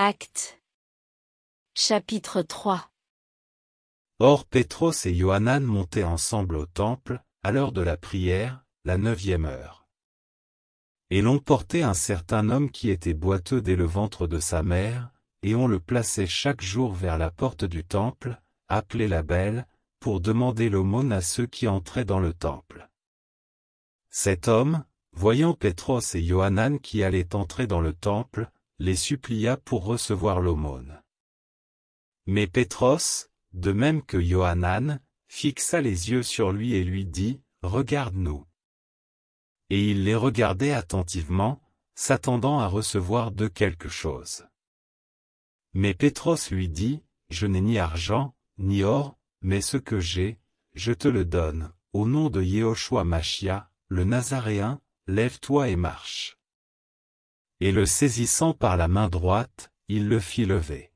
Acte. Chapitre 3 Or Pétros et Johanan montaient ensemble au temple, à l'heure de la prière, la neuvième heure. Et l'on portait un certain homme qui était boiteux dès le ventre de sa mère, et on le plaçait chaque jour vers la porte du temple, appelée la belle, pour demander l'aumône à ceux qui entraient dans le temple. Cet homme, voyant Pétros et Johanan qui allaient entrer dans le temple, les supplia pour recevoir l'aumône. Mais Pétros, de même que Johanan, fixa les yeux sur lui et lui dit, Regarde-nous. Et il les regardait attentivement, s'attendant à recevoir de quelque chose. Mais Pétros lui dit, Je n'ai ni argent, ni or, mais ce que j'ai, je te le donne, au nom de Yehoshua Machia, le Nazaréen, lève-toi et marche et le saisissant par la main droite, il le fit lever.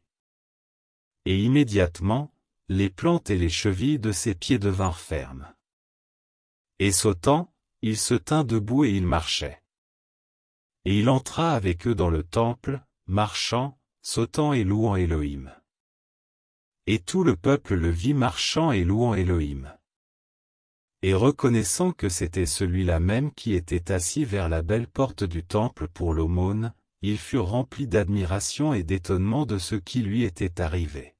Et immédiatement, les plantes et les chevilles de ses pieds devinrent fermes. Et sautant, il se tint debout et il marchait. Et il entra avec eux dans le temple, marchant, sautant et louant Elohim. Et tout le peuple le vit marchant et louant Elohim et reconnaissant que c'était celui-là même qui était assis vers la belle porte du temple pour l'aumône, ils furent remplis d'admiration et d'étonnement de ce qui lui était arrivé.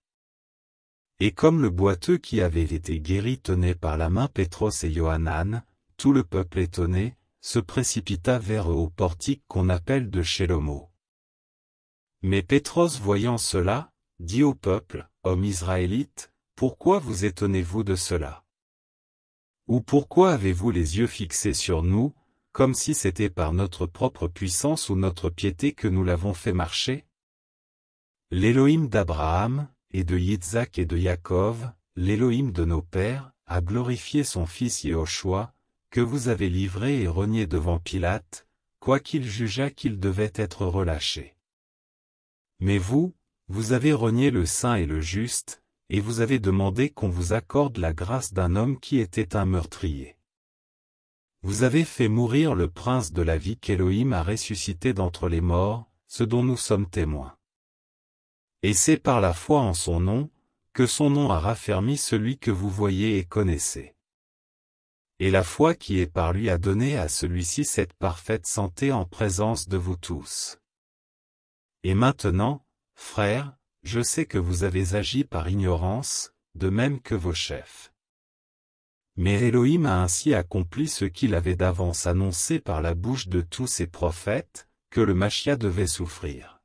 Et comme le boiteux qui avait été guéri tenait par la main Pétros et Yohanan, tout le peuple étonné, se précipita vers eux au portique qu'on appelle de Shelomo. Mais Pétros voyant cela, dit au peuple, Hommes israélites, pourquoi vous étonnez-vous de cela ou pourquoi avez-vous les yeux fixés sur nous, comme si c'était par notre propre puissance ou notre piété que nous l'avons fait marcher L'Élohim d'Abraham, et de Yitzhak et de Yaakov, l'Élohim de nos pères, a glorifié son fils Yehoshua, que vous avez livré et renié devant Pilate, quoiqu'il jugea qu'il devait être relâché. Mais vous, vous avez renié le saint et le juste, et vous avez demandé qu'on vous accorde la grâce d'un homme qui était un meurtrier. Vous avez fait mourir le prince de la vie qu'Élohim a ressuscité d'entre les morts, ce dont nous sommes témoins. Et c'est par la foi en son nom, que son nom a raffermi celui que vous voyez et connaissez. Et la foi qui est par lui a donné à celui-ci cette parfaite santé en présence de vous tous. Et maintenant, frères, je sais que vous avez agi par ignorance, de même que vos chefs. Mais Elohim a ainsi accompli ce qu'il avait d'avance annoncé par la bouche de tous ses prophètes, que le Machia devait souffrir.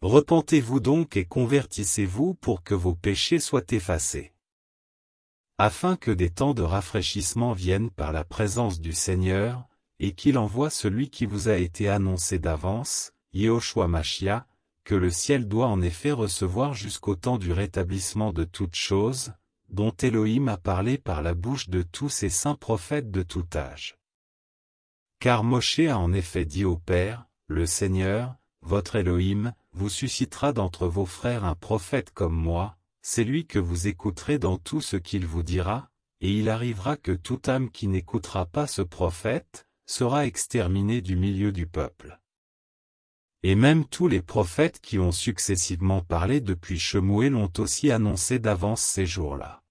Repentez-vous donc et convertissez-vous pour que vos péchés soient effacés. Afin que des temps de rafraîchissement viennent par la présence du Seigneur, et qu'il envoie celui qui vous a été annoncé d'avance, Yehoshua Machia, que le ciel doit en effet recevoir jusqu'au temps du rétablissement de toutes choses, dont Elohim a parlé par la bouche de tous ses saints prophètes de tout âge. Car Moshe a en effet dit au Père, le Seigneur, votre Elohim, vous suscitera d'entre vos frères un prophète comme moi, c'est lui que vous écouterez dans tout ce qu'il vous dira, et il arrivera que toute âme qui n'écoutera pas ce prophète, sera exterminée du milieu du peuple et même tous les prophètes qui ont successivement parlé depuis Chemoué l'ont aussi annoncé d'avance ces jours-là.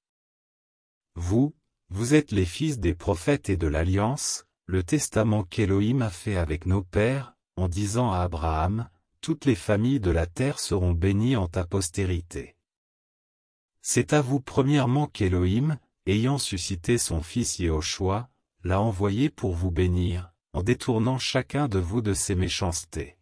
Vous, vous êtes les fils des prophètes et de l'alliance, le testament qu'Élohim a fait avec nos pères, en disant à Abraham, toutes les familles de la terre seront bénies en ta postérité. C'est à vous premièrement qu'Élohim, ayant suscité son fils Yehoshua, l'a envoyé pour vous bénir, en détournant chacun de vous de ses méchancetés.